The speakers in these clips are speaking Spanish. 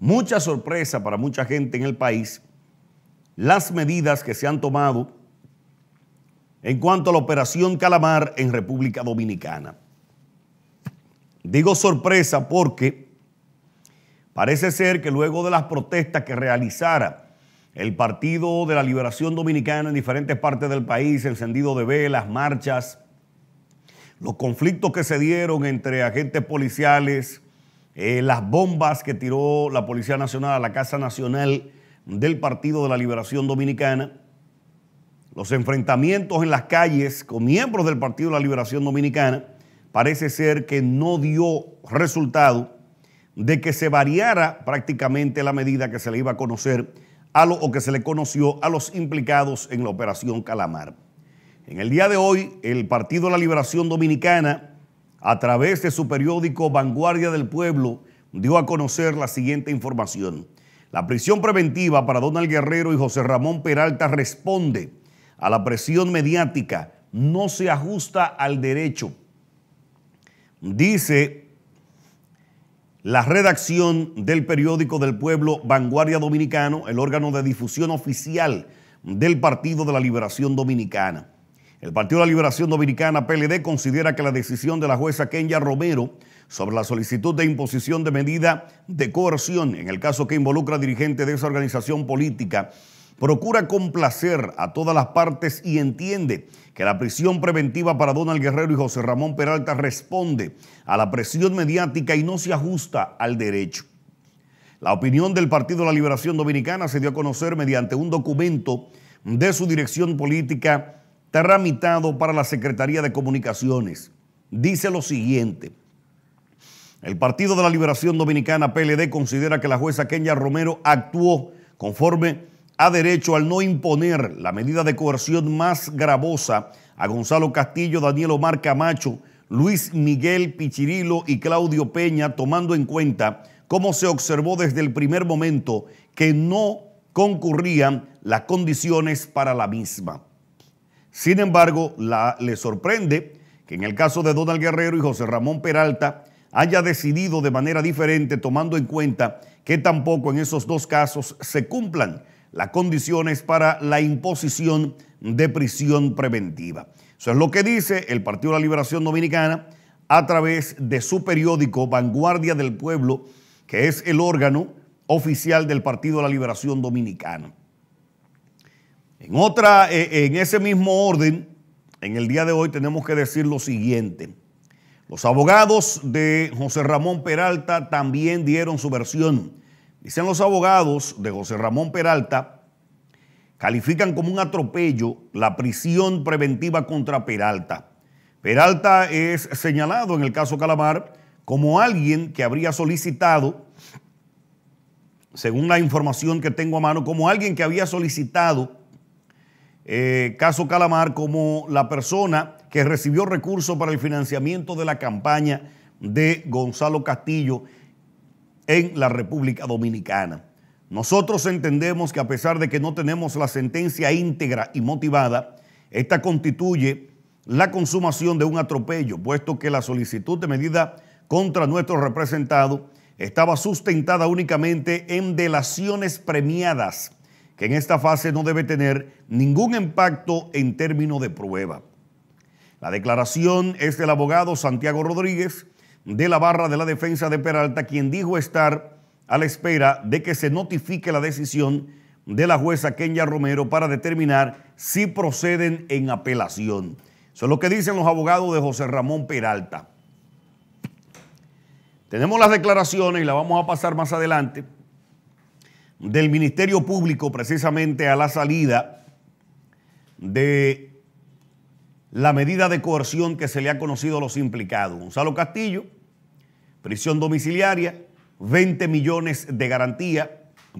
mucha sorpresa para mucha gente en el país las medidas que se han tomado en cuanto a la operación Calamar en República Dominicana. Digo sorpresa porque parece ser que luego de las protestas que realizara el Partido de la Liberación Dominicana en diferentes partes del país, encendido de velas, marchas, los conflictos que se dieron entre agentes policiales, eh, las bombas que tiró la Policía Nacional a la Casa Nacional del Partido de la Liberación Dominicana, los enfrentamientos en las calles con miembros del Partido de la Liberación Dominicana, parece ser que no dio resultado de que se variara prácticamente la medida que se le iba a conocer a o que se le conoció a los implicados en la operación Calamar. En el día de hoy, el Partido de la Liberación Dominicana a través de su periódico Vanguardia del Pueblo, dio a conocer la siguiente información. La prisión preventiva para Donald Guerrero y José Ramón Peralta responde a la presión mediática, no se ajusta al derecho. Dice la redacción del periódico del pueblo Vanguardia Dominicano, el órgano de difusión oficial del Partido de la Liberación Dominicana. El Partido de la Liberación Dominicana, PLD, considera que la decisión de la jueza Kenya Romero sobre la solicitud de imposición de medida de coerción en el caso que involucra a dirigentes de esa organización política procura complacer a todas las partes y entiende que la prisión preventiva para Donald Guerrero y José Ramón Peralta responde a la presión mediática y no se ajusta al derecho. La opinión del Partido de la Liberación Dominicana se dio a conocer mediante un documento de su dirección política tramitado para la Secretaría de Comunicaciones dice lo siguiente. El Partido de la Liberación Dominicana, PLD, considera que la jueza Kenya Romero actuó conforme a derecho al no imponer la medida de coerción más gravosa a Gonzalo Castillo, Daniel Omar Camacho, Luis Miguel Pichirilo y Claudio Peña, tomando en cuenta cómo se observó desde el primer momento que no concurrían las condiciones para la misma. Sin embargo, la, le sorprende que en el caso de Donald Guerrero y José Ramón Peralta haya decidido de manera diferente tomando en cuenta que tampoco en esos dos casos se cumplan las condiciones para la imposición de prisión preventiva. Eso es lo que dice el Partido de la Liberación Dominicana a través de su periódico Vanguardia del Pueblo, que es el órgano oficial del Partido de la Liberación Dominicana. En otra, eh, en ese mismo orden, en el día de hoy tenemos que decir lo siguiente. Los abogados de José Ramón Peralta también dieron su versión. Dicen los abogados de José Ramón Peralta, califican como un atropello la prisión preventiva contra Peralta. Peralta es señalado en el caso Calamar como alguien que habría solicitado, según la información que tengo a mano, como alguien que había solicitado eh, caso Calamar como la persona que recibió recursos para el financiamiento de la campaña de Gonzalo Castillo en la República Dominicana. Nosotros entendemos que a pesar de que no tenemos la sentencia íntegra y motivada, esta constituye la consumación de un atropello, puesto que la solicitud de medida contra nuestro representado estaba sustentada únicamente en delaciones premiadas que en esta fase no debe tener ningún impacto en términos de prueba. La declaración es del abogado Santiago Rodríguez de la barra de la defensa de Peralta, quien dijo estar a la espera de que se notifique la decisión de la jueza Kenya Romero para determinar si proceden en apelación. Eso es lo que dicen los abogados de José Ramón Peralta. Tenemos las declaraciones y las vamos a pasar más adelante del Ministerio Público precisamente a la salida de la medida de coerción que se le ha conocido a los implicados. Gonzalo Castillo, prisión domiciliaria, 20 millones de garantía.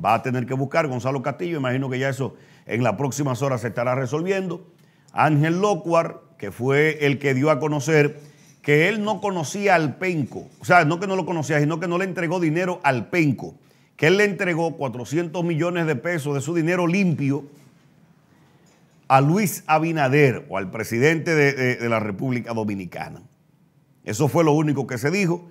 Va a tener que buscar Gonzalo Castillo, imagino que ya eso en las próximas horas se estará resolviendo. Ángel Locuar, que fue el que dio a conocer que él no conocía al Penco, o sea, no que no lo conocía, sino que no le entregó dinero al Penco que él le entregó 400 millones de pesos de su dinero limpio a Luis Abinader o al presidente de, la República Dominicana. Eso fue lo único que se dijo.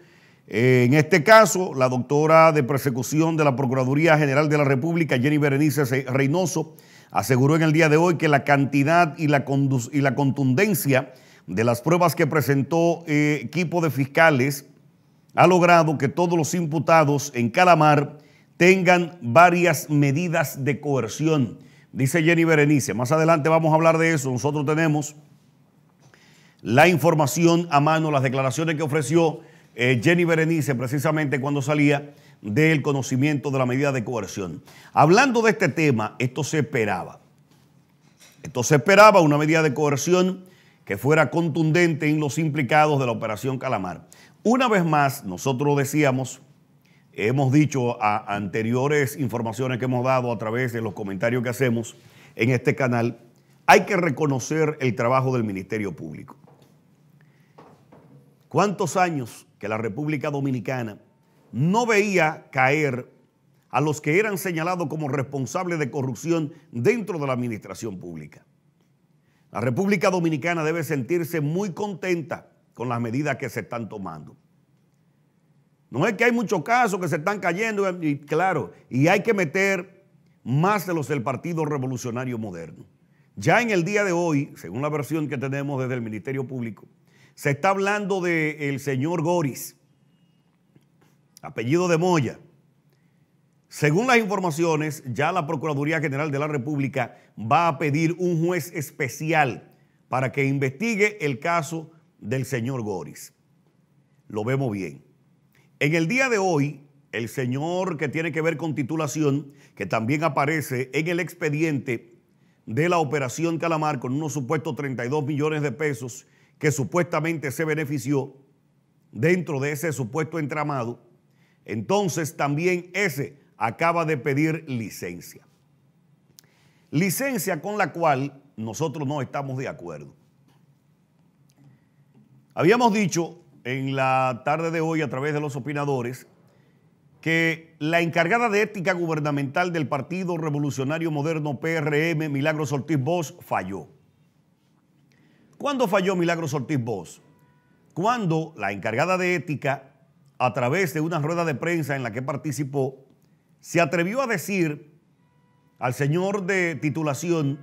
Eh, en este caso, la doctora de persecución de la Procuraduría General de la República, Jenny Berenice Reynoso, aseguró en el día de hoy que la cantidad y la, y la contundencia de las pruebas que presentó el eh, equipo de fiscales ha logrado que todos los imputados en Calamar tengan varias medidas de coerción. Dice Jenny Berenice, más adelante vamos a hablar de eso, nosotros tenemos la información a mano, las declaraciones que ofreció eh, Jenny Berenice precisamente cuando salía del conocimiento de la medida de coerción. Hablando de este tema, esto se esperaba. Esto se esperaba, una medida de coerción que fuera contundente en los implicados de la operación Calamar. Una vez más, nosotros decíamos hemos dicho a anteriores informaciones que hemos dado a través de los comentarios que hacemos en este canal, hay que reconocer el trabajo del Ministerio Público. ¿Cuántos años que la República Dominicana no veía caer a los que eran señalados como responsables de corrupción dentro de la administración pública? La República Dominicana debe sentirse muy contenta con las medidas que se están tomando. No es que hay muchos casos que se están cayendo, y claro, y hay que meter más de los del Partido Revolucionario Moderno. Ya en el día de hoy, según la versión que tenemos desde el Ministerio Público, se está hablando del señor Goris, apellido de Moya. Según las informaciones, ya la Procuraduría General de la República va a pedir un juez especial para que investigue el caso del señor Goris. Lo vemos bien. En el día de hoy, el señor que tiene que ver con titulación, que también aparece en el expediente de la operación Calamar con unos supuestos 32 millones de pesos que supuestamente se benefició dentro de ese supuesto entramado, entonces también ese acaba de pedir licencia. Licencia con la cual nosotros no estamos de acuerdo. Habíamos dicho en la tarde de hoy a través de los opinadores que la encargada de ética gubernamental del Partido Revolucionario Moderno PRM, Milagros Ortiz Bosch, falló. ¿Cuándo falló Milagros Ortiz Bosch? Cuando la encargada de ética, a través de una rueda de prensa en la que participó, se atrevió a decir al señor de titulación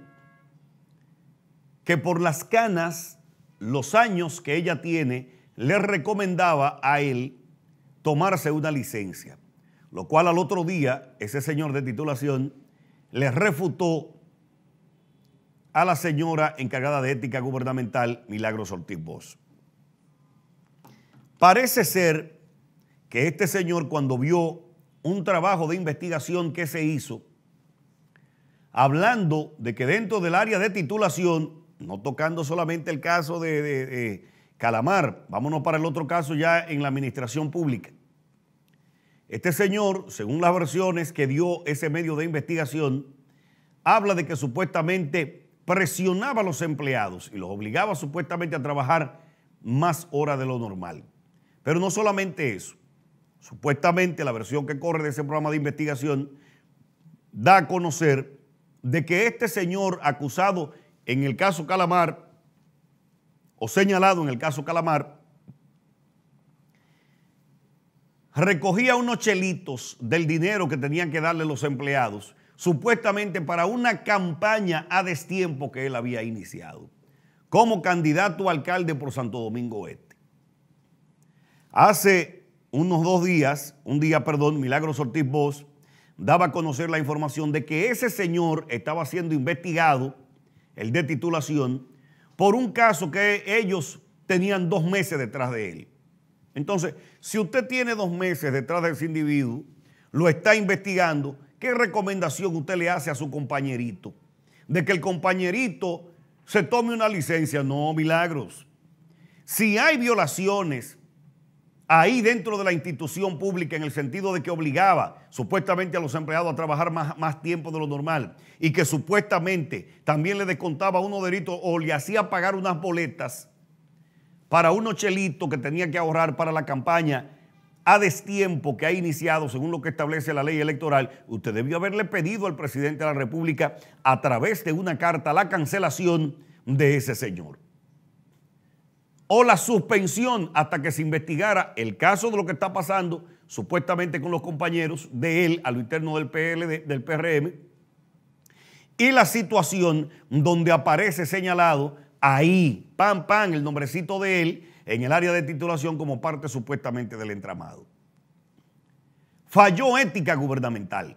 que por las canas, los años que ella tiene, le recomendaba a él tomarse una licencia, lo cual al otro día ese señor de titulación le refutó a la señora encargada de ética gubernamental, Milagros Ortiz Bosch. Parece ser que este señor cuando vio un trabajo de investigación que se hizo, hablando de que dentro del área de titulación, no tocando solamente el caso de Calamar, vámonos para el otro caso ya en la administración pública. Este señor, según las versiones que dio ese medio de investigación, habla de que supuestamente presionaba a los empleados y los obligaba supuestamente a trabajar más horas de lo normal. Pero no solamente eso, supuestamente la versión que corre de ese programa de investigación da a conocer de que este señor acusado en el caso Calamar o señalado en el caso Calamar, recogía unos chelitos del dinero que tenían que darle los empleados, supuestamente para una campaña a destiempo que él había iniciado, como candidato a alcalde por Santo Domingo Este. Hace unos dos días, un día, perdón, Milagro Ortiz Vos daba a conocer la información de que ese señor estaba siendo investigado, el de titulación, por un caso que ellos tenían dos meses detrás de él. Entonces, si usted tiene dos meses detrás de ese individuo, lo está investigando, ¿qué recomendación usted le hace a su compañerito? De que el compañerito se tome una licencia. No, milagros. Si hay violaciones ahí dentro de la institución pública en el sentido de que obligaba supuestamente a los empleados a trabajar más, tiempo de lo normal y que supuestamente también le descontaba unos delitos o le hacía pagar unas boletas para unos chelitos que tenía que ahorrar para la campaña a destiempo que ha iniciado, según lo que establece la ley electoral, usted debió haberle pedido al presidente de la República a través de una carta la cancelación de ese señor o la suspensión hasta que se investigara el caso de lo que está pasando supuestamente con los compañeros de él a lo interno del PLD, del PRM, y la situación donde aparece señalado ahí, pan, pan, el nombrecito de él en el área de titulación como parte supuestamente del entramado. Falló ética gubernamental.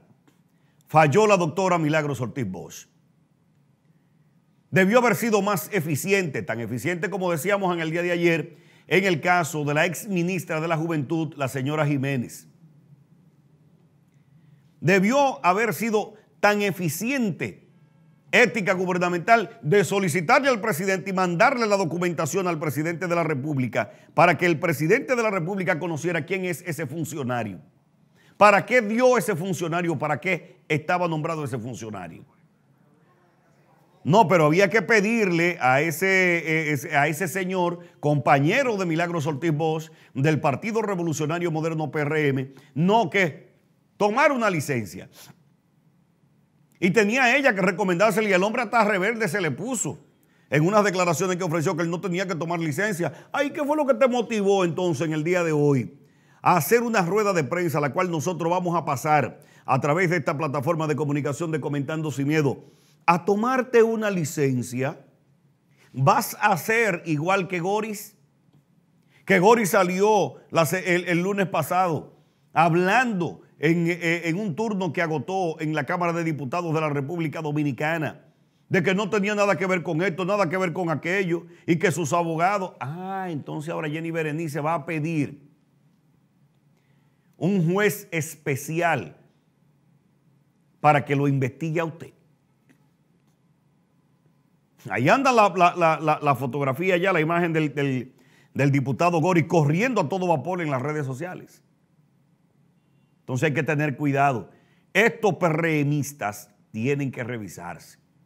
Falló la doctora Milagros Ortiz Bosch debió haber sido más eficiente, tan eficiente como decíamos en el día de ayer, en el caso de la ex ministra de la Juventud, la señora Jiménez. Debió haber sido tan eficiente ética gubernamental de solicitarle al presidente y mandarle la documentación al presidente de la República para que el presidente de la República conociera quién es ese funcionario. ¿Para qué dio ese funcionario? ¿Para qué estaba nombrado ese funcionario? No, pero había que pedirle a ese, eh, a ese señor, compañero de Milagros Ortiz Bosch, del Partido Revolucionario Moderno PRM, no que tomar una licencia. Y tenía ella que recomendársela y el hombre hasta rebelde se le puso en unas declaraciones que ofreció que él no tenía que tomar licencia. Ay, ¿qué fue lo que te motivó entonces en el día de hoy? A hacer una rueda de prensa, la cual nosotros vamos a pasar a través de esta plataforma de comunicación de Comentando Sin Miedo a tomarte una licencia, vas a ser igual que Goris, que Goris salió el, lunes pasado hablando en, eh, eh, en un turno que agotó en la Cámara de Diputados de la República Dominicana de que no tenía nada que ver con esto, nada que ver con aquello, y que sus abogados, ah, entonces ahora Jenny Berenice va a pedir un juez especial para que lo investigue a usted. Ahí anda la, fotografía ya, la imagen del, diputado Gori corriendo a todo vapor en las redes sociales. Entonces hay que tener cuidado. Estos perreemistas tienen que revisarse.